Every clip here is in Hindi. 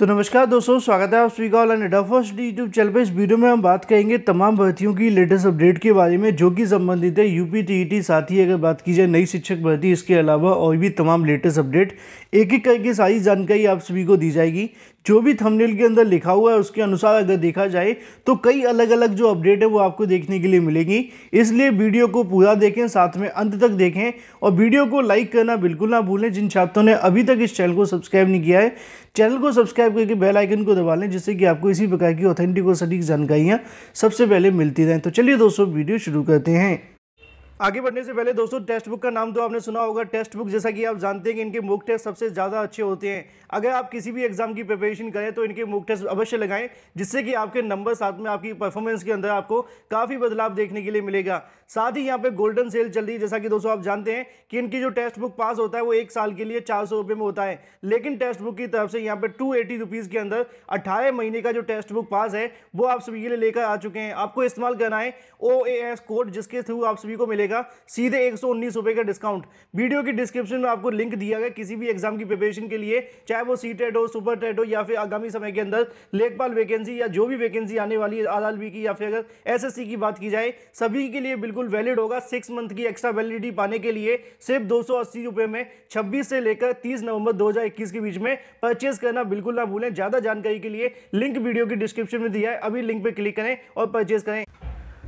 तो नमस्कार दोस्तों स्वागत है आप सभी का ऑनलाइन अड्डा फर्स्ट यूट्यूब चैनल पर इस वीडियो में हम बात करेंगे तमाम भर्तियों की लेटेस्ट अपडेट के बारे में जो कि संबंधित है यूपी टीईटी e साथ ही अगर बात की जाए नई शिक्षक भर्ती इसके अलावा और भी तमाम लेटेस्ट अपडेट एक एक करके सारी जानकारी आप सभी को दी जाएगी जो भी थंबनेल के अंदर लिखा हुआ है उसके अनुसार अगर देखा जाए तो कई अलग अलग जो अपडेट है वो आपको देखने के लिए मिलेगी इसलिए वीडियो को पूरा देखें साथ में अंत तक देखें और वीडियो को लाइक करना बिल्कुल ना भूलें जिन छात्रों ने अभी तक इस चैनल को सब्सक्राइब नहीं किया है चैनल को सब्सक्राइब करके बेल आइकन को दबा लें जिससे कि आपको इसी प्रकार की ऑथेंटिक और सटीक जानकारियाँ सबसे पहले मिलती रहें तो चलिए दोस्तों वीडियो शुरू करते हैं आगे बढ़ने से पहले दोस्तों टेक्स्ट बुक का नाम तो आपने सुना होगा टेक्स्ट बुक जैसा कि आप जानते हैं कि इनके मुख टेस्ट सबसे ज़्यादा अच्छे होते हैं अगर आप किसी भी एग्जाम की प्रिपरेशन करें तो इनके मुक टेस्ट अवश्य लगाएं जिससे कि आपके नंबर साथ में आपकी परफॉर्मेंस के अंदर आपको काफ़ी बदलाव देखने के लिए मिलेगा साथ ही यहाँ पे गोल्डन सेल चल रही है जैसा कि दोस्तों आप जानते हैं कि इनकी जो टेक्स्ट बुक पास होता है वो एक साल के लिए चार सौ में होता है लेकिन टेक्स्ट बुक की तरफ से यहाँ पे टू एटी के अंदर अट्ठारह महीने का जो टेक्स्ट बुक पास है वो आप सभी के लिए लेकर आ चुके हैं आपको इस्तेमाल करना है ओ कोड जिसके थ्रू आप सभी को मिलेगा मिलेगा सीधे एक सौ का डिस्काउंट वीडियो की डिस्क्रिप्शन में आपको लिंक दिया गया किसी भी एग्जाम की प्रिपरेशन के लिए चाहे वो सी हो सुपर टेट हो या फिर आगामी समय के अंदर लेखपाल वैकेंसी या जो भी वैकेंसी आने वाली है आर की या फिर अगर एस की बात की जाए सभी के लिए बिल्कुल वैलिड होगा सिक्स मंथ की एक्स्ट्रा वैलिडिटी पाने के लिए सिर्फ दो रुपए में छब्बीस से लेकर तीस नवंबर दो के बीच में परचेज करना बिल्कुल ना भूलें ज़्यादा जानकारी के लिए लिंक वीडियो की डिस्क्रिप्शन में दिया है अभी लिंक पर क्लिक करें और परचेज करें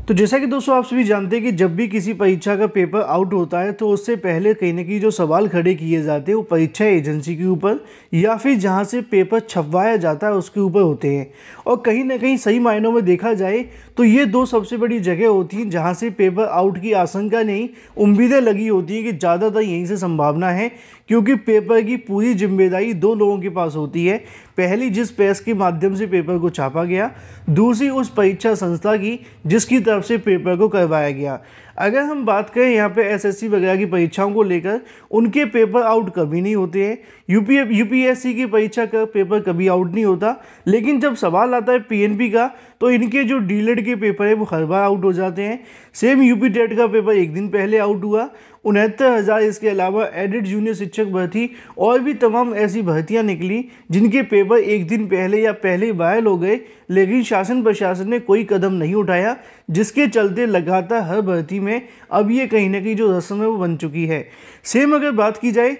तो जैसा कि दोस्तों आप सभी जानते हैं कि जब भी किसी परीक्षा का पेपर आउट होता है तो उससे पहले कहीं ना कहीं जो सवाल खड़े किए जाते हैं वो परीक्षा एजेंसी के ऊपर या फिर जहां से पेपर छपवाया जाता है उसके ऊपर होते हैं और कहीं ना कहीं सही मायनों में देखा जाए तो ये दो सबसे बड़ी जगह होती हैं जहाँ से पेपर आउट की आशंका नहीं उम्मीदें लगी होती हैं कि ज़्यादातर यहीं से संभावना है क्योंकि पेपर की पूरी जिम्मेदारी दो लोगों के पास होती है पहली जिस प्रेस के माध्यम से पेपर को छापा गया दूसरी उस परीक्षा संस्था की जिसकी तरफ से पेपर को करवाया गया अगर हम बात करें यहाँ पे एसएससी वगैरह की परीक्षाओं को लेकर उनके पेपर आउट कभी नहीं होते हैं यूपी यूपीएससी की परीक्षा का पेपर कभी आउट नहीं होता लेकिन जब सवाल आता है पीएनपी का तो इनके जो डीलेड e के पेपर है वो हर बार आउट हो जाते हैं सेम यूपी टेट का पेपर एक दिन पहले आउट हुआ उनहत्तर हज़ार इसके अलावा एडिड जूनियर शिक्षक भर्ती और भी तमाम ऐसी भर्तियां निकली जिनके पेपर एक दिन पहले या पहले वायल हो गए लेकिन शासन प्रशासन ने कोई कदम नहीं उठाया जिसके चलते लगातार हर भर्ती में में अब ये कहीं ना कहीं जो रस्म है वो बन चुकी है सेम अगर बात की जाए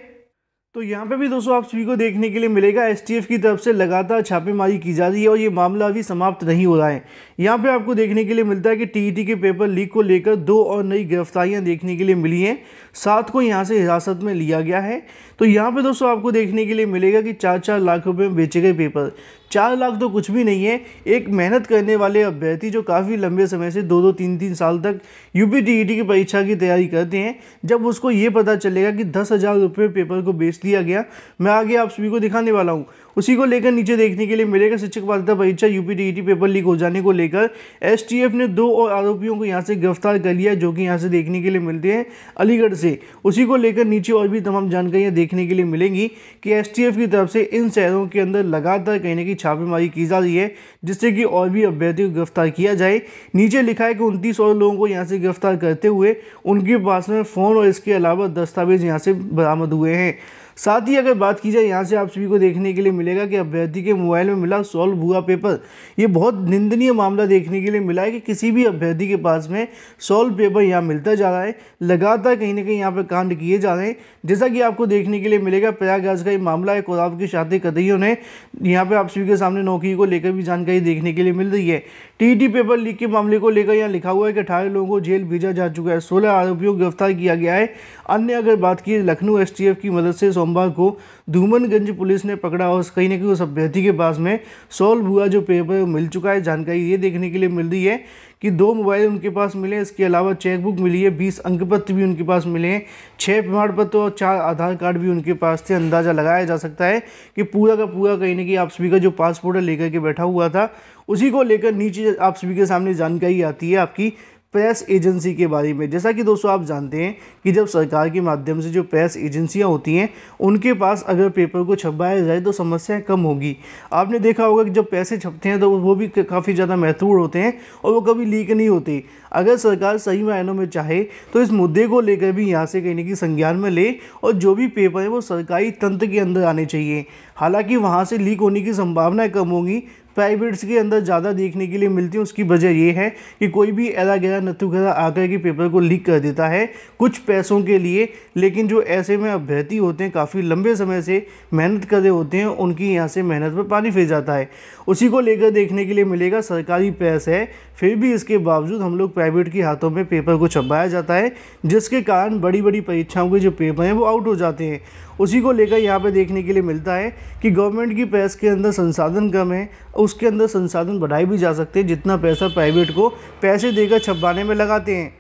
तो यहाँ पे भी दोस्तों आप सभी को देखने के लिए मिलेगा एसटीएफ की तरफ से लगातार छापेमारी की जा रही है और ये मामला अभी समाप्त नहीं हो रहा है यहाँ पे आपको देखने के लिए मिलता है कि टीईटी e के पेपर लीक को लेकर दो और नई गिरफ्तारियाँ देखने के लिए मिली हैं सात को यहाँ से हिरासत में लिया गया है तो यहाँ पे दोस्तों आपको देखने के लिए मिलेगा कि चार चार लाख रुपये में बेचे गए पेपर चार लाख तो कुछ भी नहीं है एक मेहनत करने वाले अभ्यर्थी जो काफ़ी लंबे समय से दो दो तीन तीन साल तक यू पी e की परीक्षा की तैयारी करते हैं जब उसको ये पता चलेगा कि दस हज़ार रुपये पेपर को बेच दिया गया मैं आगे आप सभी को दिखाने वाला हूँ उसी को लेकर नीचे देखने के लिए मिलेगा शिक्षक पात्रता परीक्षा यूपी टी पेपर लीक हो जाने को लेकर एसटीएफ ने दो और आरोपियों को यहाँ से गिरफ्तार कर लिया जो कि यहाँ से देखने के लिए मिलते हैं अलीगढ़ से उसी को लेकर नीचे और भी तमाम जानकारियाँ देखने के लिए मिलेंगी कि एस की तरफ से इन शहरों के अंदर लगातार कहीं ना छापेमारी की जा रही है जिससे कि और भी अभ्यर्थियों को गिरफ्तार किया जाए नीचे लिखा है कि उनतीस और लोगों को यहाँ से गिरफ्तार करते हुए उनके पास में फ़ोन और इसके अलावा दस्तावेज यहाँ से बरामद हुए हैं साथ ही अगर बात की जाए यहाँ से आप सभी को देखने के लिए मिलेगा कि अभ्यर्थी के मोबाइल में मिला सॉल्व हुआ पेपर ये बहुत निंदनीय मामला देखने के लिए मिला है कि किसी भी अभ्यर्थी के पास में सॉल्व पेपर यहाँ मिलता जा रहा है लगातार कहीं ना कहीं यहाँ पर कांड किए जा रहे हैं जैसा कि आपको देखने के लिए मिलेगा प्रयागराज का ये मामला है कोराब के शादी कदइयों ने यहाँ पर आप सभी के सामने नौकरी को लेकर भी जानकारी देखने के लिए मिल रही है टी पेपर लीक के मामले को लेकर यहाँ लिखा हुआ है कि अठारह लोगों को जेल भेजा जा चुका है सोलह आरोपियों को गिरफ्तार किया गया है अन्य अगर बात की लखनऊ एस की मदद से सोमवार को धूमनगंज पुलिस ने पकड़ा और कहीं ना कहीं उस अभ्यर्थी के पास में सॉल्व हुआ जो पेपर मिल चुका है जानकारी ये देखने के लिए मिल रही है कि दो मोबाइल उनके पास मिले इसके अलावा चेकबुक मिली है बीस अंक पत्र भी उनके पास मिले हैं छः प्रमाण पत्र और चार आधार कार्ड भी उनके पास थे अंदाज़ा लगाया जा सकता है कि पूरा का पूरा कहीं ना कहीं आप सभी का जो पासपोर्ट है लेकर के बैठा हुआ था उसी को लेकर नीचे आप सभी के सामने जानकारी आती है आपकी प्रेस एजेंसी के बारे में जैसा कि दोस्तों आप जानते हैं कि जब सरकार के माध्यम से जो प्रेस एजेंसियां होती हैं उनके पास अगर पेपर को छपवाया जाए तो समस्याएं कम होगी आपने देखा होगा कि जब पैसे छपते हैं तो वो भी काफ़ी ज़्यादा महत्वपूर्ण होते हैं और वो कभी लीक नहीं होते अगर सरकार सही मायनों में चाहे तो इस मुद्दे को लेकर भी यहाँ से कहीं ना संज्ञान में ले और जो भी पेपर है वो सरकारी तंत्र के अंदर आने चाहिए हालांकि वहाँ से लीक होने की संभावनाएँ कम होंगी प्राइवेट्स के अंदर ज़्यादा देखने के लिए मिलती है उसकी वजह यह है कि कोई भी ऐरा गया नथु गला आकर के पेपर को लीक कर देता है कुछ पैसों के लिए लेकिन जो ऐसे में अभ्यर्थी होते हैं काफ़ी लंबे समय से मेहनत कर रहे होते हैं उनकी यहाँ से मेहनत पर पानी फिर जाता है उसी को लेकर देखने के लिए मिलेगा सरकारी प्रेस है फिर भी इसके बावजूद हम लोग प्राइवेट के हाथों में पेपर को छपाया जाता है जिसके कारण बड़ी बड़ी परीक्षाओं के जो पेपर हैं वो आउट हो जाते हैं उसी को लेकर यहाँ पे देखने के लिए मिलता है कि गवर्नमेंट की प्रेस के अंदर संसाधन कम है उसके अंदर संसाधन बढ़ाए भी जा सकते हैं जितना पैसा प्राइवेट को पैसे देकर छपाने में लगाते हैं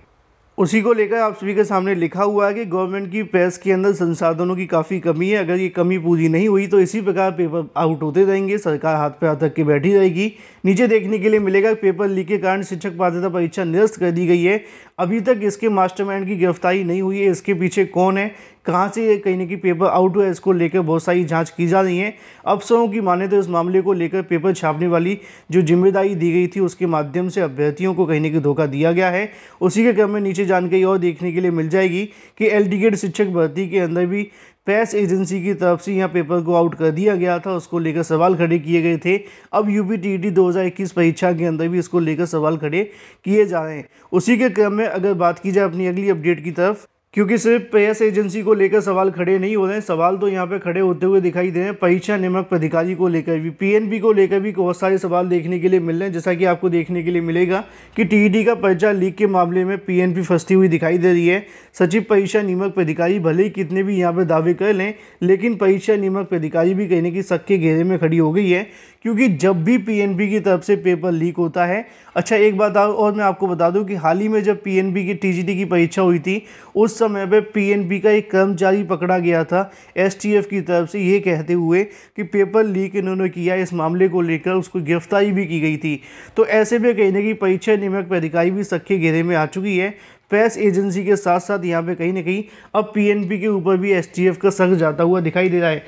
उसी को लेकर आप सभी के सामने लिखा हुआ है कि गवर्नमेंट की प्रेस के अंदर संसाधनों की काफ़ी कमी है अगर ये कमी पूरी नहीं हुई तो इसी प्रकार पेपर आउट होते रहेंगे सरकार हाथ पे हाथ रख के बैठी रहेगी नीचे देखने के लिए मिलेगा पेपर लीक के कारण शिक्षक पात्रता परीक्षा निरस्त कर दी गई है अभी तक इसके मास्टरमाइंड की गिरफ्तारी नहीं हुई है इसके पीछे कौन है कहाँ से ये कहीं ना कहीं पेपर आउट हुआ है इसको लेकर बहुत सारी जाँच की जा रही है अफसरों की माने तो इस मामले को लेकर पेपर छापने वाली जो जिम्मेदारी दी गई थी उसके माध्यम से अभ्यर्थियों को कहीं ना कहीं धोखा दिया गया है उसी के क्रम में नीचे जानकारी और देखने के लिए मिल जाएगी कि एल शिक्षक भर्ती के अंदर भी पैस एजेंसी की तरफ से यहाँ पेपर को आउट कर दिया गया था उसको लेकर सवाल खड़े किए गए थे अब यू पी टी 2021 परीक्षा के अंदर भी इसको लेकर सवाल खड़े किए जा रहे हैं उसी के क्रम में अगर बात की जाए अपनी अगली अपडेट की तरफ क्योंकि सिर्फ प्रेस एजेंसी को लेकर सवाल खड़े नहीं हो रहे हैं सवाल तो यहाँ पे खड़े होते हुए दिखाई दे रहे हैं परीक्षा नियमक प्राधिकारी को लेकर भी पीएनबी को लेकर भी बहुत सारे सवाल देखने के लिए मिल रहे हैं जैसा कि आपको देखने के लिए मिलेगा कि टीईडी e का पर्चा लीक के मामले में पीएनबी फंसती हुई दिखाई दे रही है सचिव परीक्षा नियमक प्राधिकारी भले ही कितने भी यहाँ पर दावे कर लें लेकिन परीक्षा नियमक प्राधिकारी भी कहने की शक के घेरे में खड़ी हो गई है क्योंकि जब भी पी की तरफ से पेपर लीक होता है अच्छा एक बात और मैं आपको बता दूं कि हाल ही में जब पीएनबी की टीजीटी की परीक्षा हुई थी उस समय पे पीएनबी का एक कर्मचारी पकड़ा गया था एसटीएफ की तरफ से ये कहते हुए कि पेपर लीक इन्होंने किया इस मामले को लेकर उसको गिरफ्तारी भी की गई थी तो ऐसे में कहीं ना कहीं परीक्षा नियमक अधिकारी भी सख्य घेरे में आ चुकी है प्रेस एजेंसी के साथ साथ यहाँ पे कहीं ना कहीं अब पीएनपी के ऊपर भी एसटीएफ का संग जाता हुआ दिखाई दे रहा है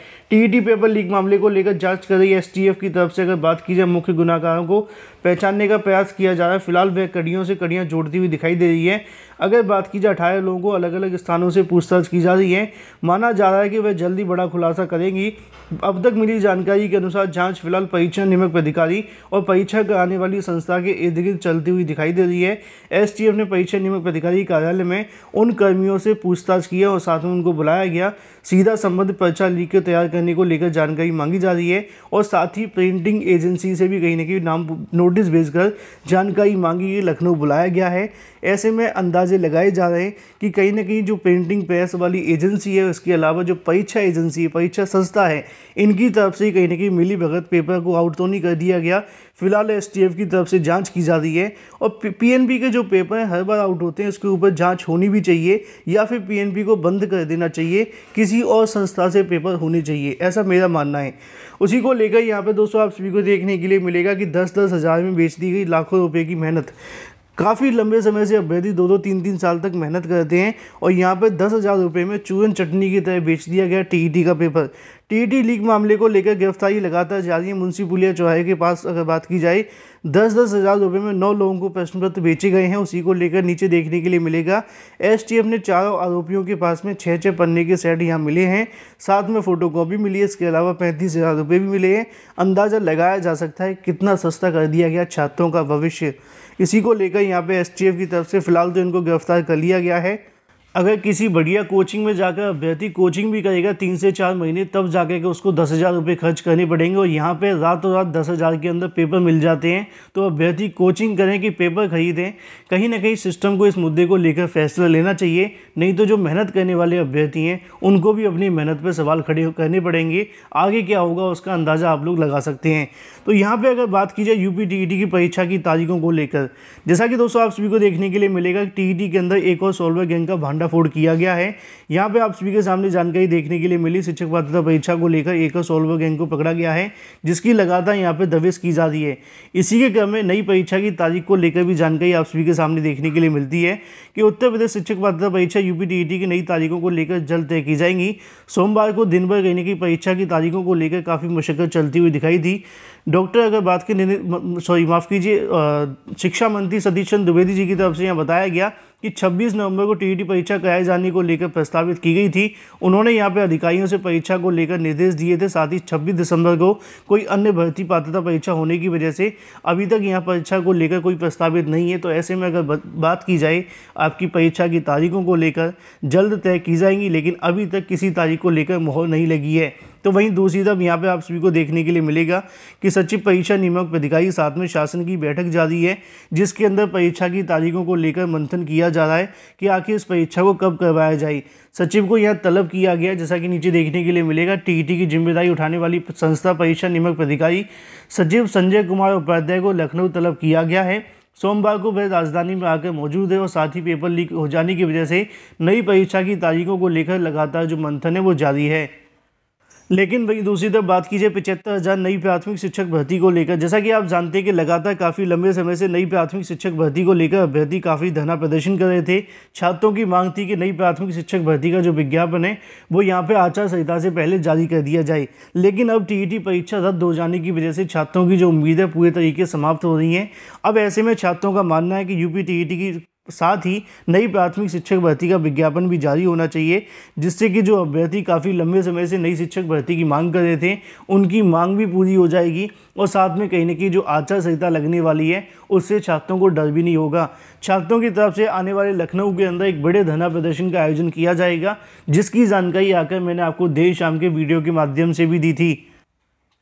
टी पेपर लीक मामले को लेकर जांच कर रही एसटीएफ की तरफ से अगर बात की जाए मुख्य गुनाकारों को पहचानने का प्रयास किया जा रहा है फिलहाल वह कड़ियों से कड़ियाँ जोड़ती हुई दिखाई दे रही है अगर बात की जाए अठारह लोगों को अलग अलग स्थानों से पूछताछ की जा रही है माना जा रहा है कि वह जल्दी बड़ा खुलासा करेंगी अब तक मिली जानकारी के अनुसार जाँच फिलहाल परीक्षा नियमक अधिकारी और परीक्षा कराने वाली संस्था के इर्द गिर्द चलती हुई दिखाई दे रही है एस ने परीक्षा नियमक अधिकारी कार्यालय में उन कर्मियों से पूछताछ की और साथ में उनको बुलाया गया सीधा संबंध परीक्षा लीक तैयार करने को लेकर जानकारी मांगी जा रही है और साथ ही प्रिंटिंग एजेंसी से भी कहीं ना कहीं नाम नोटिस भेजकर जानकारी मांगी लखनऊ बुलाया गया है ऐसे में अंदाजे लगाए जा रहे हैं कि कहीं ना कहीं जो प्रिंटिंग प्रेस वाली एजेंसी है उसके अलावा जो परीक्षा एजेंसी है परीक्षा संस्था है इनकी तरफ से कहीं ना कहीं मिली भगत पेपर को आउट तो नहीं कर दिया गया फिलहाल एस की तरफ से जांच की जा रही है और पीएनबी के जो पेपर हैं हर बार आउट होते हैं उसके ऊपर जांच होनी भी चाहिए या फिर पीएनबी को बंद कर देना चाहिए किसी और संस्था से पेपर होने चाहिए ऐसा मेरा मानना है उसी को लेकर यहाँ पर दोस्तों आप सभी को देखने के लिए मिलेगा कि दस दस हज़ार में बेच दी गई लाखों रुपये की मेहनत काफ़ी लंबे समय से अभ्यर्थी दो दो तीन तीन साल तक मेहनत करते हैं और यहाँ पर दस हज़ार रुपये में चूरन चटनी की तरह बेच दिया गया टीईटी e का पेपर टी लीग मामले को लेकर गिरफ्तारी लगातार जारी है मुंशी पुलिया चौहे के पास अगर बात की जाए दस दस हज़ार रुपये में नौ लोगों को प्रश्न पत्र बेचे गए हैं उसी को लेकर नीचे देखने के लिए मिलेगा एसटीएफ ने चारों आरोपियों के पास में छः छः पन्ने के सेट यहाँ मिले हैं साथ में फोटोकॉपी मिली है इसके अलावा पैंतीस हज़ार रुपये भी मिले हैं अंदाज़ा लगाया जा सकता है कितना सस्ता कर दिया गया छात्रों का भविष्य इसी को लेकर यहाँ पे एस की तरफ से फिलहाल तो इनको गिरफ्तार कर लिया गया है अगर किसी बढ़िया कोचिंग में जाकर अभ्यर्थी कोचिंग भी करेगा तीन से चार महीने तब जाके के उसको दस हज़ार रुपये खर्च करने पड़ेंगे और यहाँ पे रातों रात दस हज़ार के अंदर पेपर मिल जाते हैं तो अभ्यर्थी कोचिंग करें कि पेपर खरीदें कहीं ना कहीं सिस्टम को इस मुद्दे को लेकर फैसला लेना चाहिए नहीं तो जो मेहनत करने वाले अभ्यर्थी हैं उनको भी अपनी मेहनत पर सवाल खड़े करने पड़ेंगे आगे क्या होगा उसका अंदाज़ा आप लोग लगा सकते हैं तो यहाँ पर अगर बात की जाए यू पी e की परीक्षा की तारीखों को लेकर जैसा कि दोस्तों आप सभी को देखने के लिए मिलेगा टी e के अंदर एक और सोलवर गैंग का भांडा अफोर्ड किया गया है यहाँ पे आप सभी के सामने जानकारी देखने के लिए मिली शिक्षक पात्रता परीक्षा को लेकर एक सोल्वर गैंग को पकड़ा गया है जिसकी लगातार यहाँ पे दबिश की जा रही है इसी के क्रम में नई परीक्षा की तारीख को लेकर भी जानकारी आप सभी के सामने देखने के लिए मिलती है कि उत्तर प्रदेश शिक्षक पात्रता परीक्षा यूपी e की नई तारीखों को लेकर जल्द तय की जाएंगी सोमवार को दिन भर रहने की परीक्षा की तारीखों को लेकर काफ़ी मशक्कत चलती हुई दिखाई दी डॉक्टर अगर बात की सॉरी माफ़ कीजिए शिक्षा मंत्री सतीश चंद्र द्विवेदी जी की तरफ से यहाँ बताया गया कि 26 नवंबर को टीईटी परीक्षा कराए जाने को लेकर प्रस्तावित की गई थी उन्होंने यहाँ पे अधिकारियों से परीक्षा को लेकर निर्देश दिए थे साथ ही 26 दिसंबर को कोई अन्य भर्ती पात्रता परीक्षा होने की वजह से अभी तक यहाँ परीक्षा को लेकर कोई प्रस्तावित नहीं है तो ऐसे में अगर बात की जाए आपकी परीक्षा की तारीखों को लेकर जल्द तय की जाएंगी लेकिन अभी तक किसी तारीख को लेकर मोहर नहीं लगी है तो वहीं दूसरी तरफ यहाँ पे आप सभी को देखने के लिए मिलेगा कि सचिव परीक्षा नियामक अधिकारी साथ में शासन की बैठक जारी है जिसके अंदर परीक्षा की तारीखों को लेकर मंथन किया जा रहा है कि आखिर इस परीक्षा को कब करवाया जाए सचिव को यहाँ तलब किया गया जैसा कि नीचे देखने के लिए मिलेगा टी की जिम्मेदारी उठाने वाली संस्था परीक्षा नियामक अधिकारी सचिव संजय कुमार उपाध्याय को लखनऊ तलब किया गया है सोमवार को वह राजधानी में आकर मौजूद है और साथ ही पेपर लीक हो जाने की वजह से नई परीक्षा की तारीखों को लेकर लगातार जो मंथन है वो जारी है लेकिन वहीं दूसरी तरफ बात कीजिए पचहत्तर हज़ार नई प्राथमिक शिक्षक भर्ती को लेकर जैसा कि आप जानते हैं कि लगातार काफ़ी लंबे समय से नई प्राथमिक शिक्षक भर्ती को लेकर अभ्यर्थी काफ़ी धरना प्रदर्शन कर रहे थे छात्रों की मांग थी कि नई प्राथमिक शिक्षक भर्ती का जो विज्ञापन है वो यहाँ पर आचार संहिता से पहले जारी कर दिया जाए लेकिन अब टी परीक्षा रद्द हो जाने की वजह से छात्रों की जो उम्मीदें पूरे तरीके समाप्त हो रही हैं अब ऐसे में छात्रों का मानना है कि यू की साथ ही नई प्राथमिक शिक्षक भर्ती का विज्ञापन भी जारी होना चाहिए जिससे कि जो अभ्यर्थी काफ़ी लंबे समय से नई शिक्षक भर्ती की मांग कर रहे थे उनकी मांग भी पूरी हो जाएगी और साथ में कहीं ना कहीं जो आचार संहिता लगने वाली है उससे छात्रों को डर भी नहीं होगा छात्रों की तरफ से आने वाले लखनऊ के अंदर एक बड़े धरना प्रदर्शन का आयोजन किया जाएगा जिसकी जानकारी आकर मैंने आपको देर शाम के वीडियो के माध्यम से भी दी थी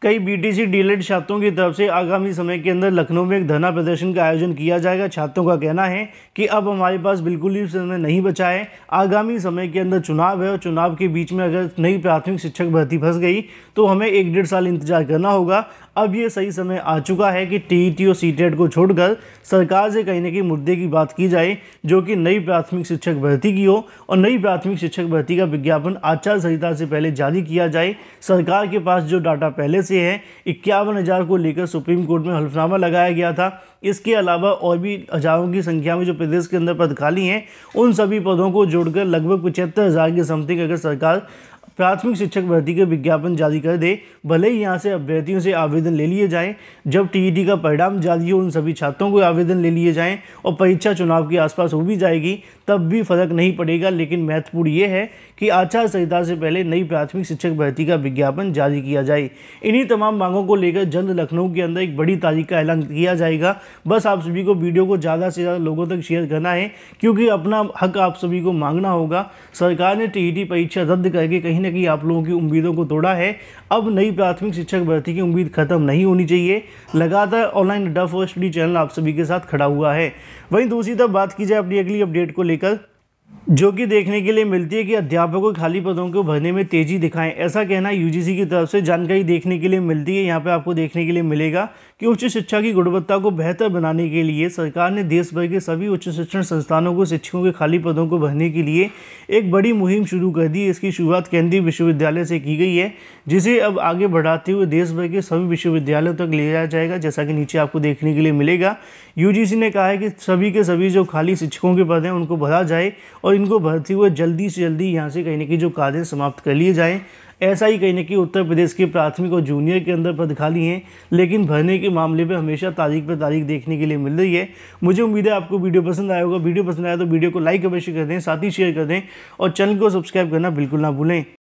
कई बीटीसी डीलेट छात्रों की तरफ से आगामी समय के अंदर लखनऊ में एक धरना प्रदर्शन का आयोजन किया जाएगा छात्रों का कहना है कि अब हमारे पास बिल्कुल ही समय नहीं बचा है आगामी समय के अंदर चुनाव है और चुनाव के बीच में अगर नई प्राथमिक शिक्षक भर्ती फंस गई तो हमें एक डेढ़ साल इंतजार करना होगा अब ये सही समय आ चुका है कि टी टी और सी को छोड़कर सरकार से कहीं ना कहीं मुद्दे की बात की जाए जो कि नई प्राथमिक शिक्षक भर्ती की हो और नई प्राथमिक शिक्षक भर्ती का विज्ञापन आचार संहिता से पहले जारी किया जाए सरकार के पास जो डाटा पहले से है इक्यावन हज़ार को लेकर सुप्रीम कोर्ट में हल्फनामा लगाया गया था इसके अलावा और भी हज़ारों की संख्या में जो प्रदेश के अंदर पद खाली हैं उन सभी पदों को जोड़कर लगभग पचहत्तर हज़ार के समथिंग अगर सरकार प्राथमिक शिक्षक भर्ती के विज्ञापन जारी कर दे भले ही यहाँ से अभ्यर्थियों से आवेदन ले लिए जाएं जब टीईटी का परिणाम जारी हो उन सभी छात्रों को आवेदन ले लिए जाएं और परीक्षा चुनाव के आसपास हो भी जाएगी तब भी फर्क नहीं पड़ेगा लेकिन महत्वपूर्ण ये है कि आचार संहिता से पहले नई प्राथमिक शिक्षक भर्ती का विज्ञापन जारी किया जाए इन्हीं तमाम मांगों को लेकर जल्द लखनऊ के अंदर एक बड़ी तारीख का ऐलान किया जाएगा बस आप सभी को वीडियो को ज़्यादा से ज़्यादा लोगों तक शेयर करना है क्योंकि अपना हक आप सभी को मांगना होगा सरकार ने टी परीक्षा रद्द करके कहीं ना कहीं आप लोगों की उम्मीदों को तोड़ा है अब नई प्राथमिक शिक्षक भर्ती की उम्मीद खत्म नहीं होनी चाहिए लगातार ऑनलाइन डफ और स्टडी चैनल आप सभी के साथ खड़ा हुआ है वहीं दूसरी तरफ बात की जाए अपनी अगली अपडेट को लेकर जो कि देखने के लिए मिलती है कि अध्यापकों के खाली पदों को भरने में तेजी दिखाएं ऐसा कहना यूजीसी की तरफ से जानकारी देखने के लिए मिलती है यहाँ पे आपको देखने के लिए मिलेगा कि उच्च शिक्षा की गुणवत्ता को बेहतर बनाने के लिए सरकार ने देश भर के सभी उच्च शिक्षण संस्थानों को शिक्षकों के खाली पदों को भरने के लिए एक बड़ी मुहिम शुरू कर दी इसकी शुरुआत केंद्रीय विश्वविद्यालय से की गई है जिसे अब आगे बढ़ाते हुए देश भर के सभी विश्वविद्यालयों तक ले जाया जाएगा जैसा कि नीचे आपको देखने के लिए मिलेगा यू ने कहा है कि सभी के सभी जो खाली शिक्षकों के पद हैं उनको भरा जाए और इनको भरते हुए जल्दी से जल्दी यहाँ से कहीं की जो कार्य समाप्त कर लिए जाएँ ऐसा ही कहीं ना कहीं उत्तर प्रदेश के प्राथमिक और जूनियर के अंदर पद खाली हैं लेकिन भरने के मामले में हमेशा तारीख पर तारीख देखने के लिए मिल रही है मुझे उम्मीद है आपको वीडियो पसंद आया होगा वीडियो पसंद आया तो वीडियो को लाइक अवश्य कर दें साथ ही शेयर कर दें और चैनल को सब्सक्राइब करना बिल्कुल ना भूलें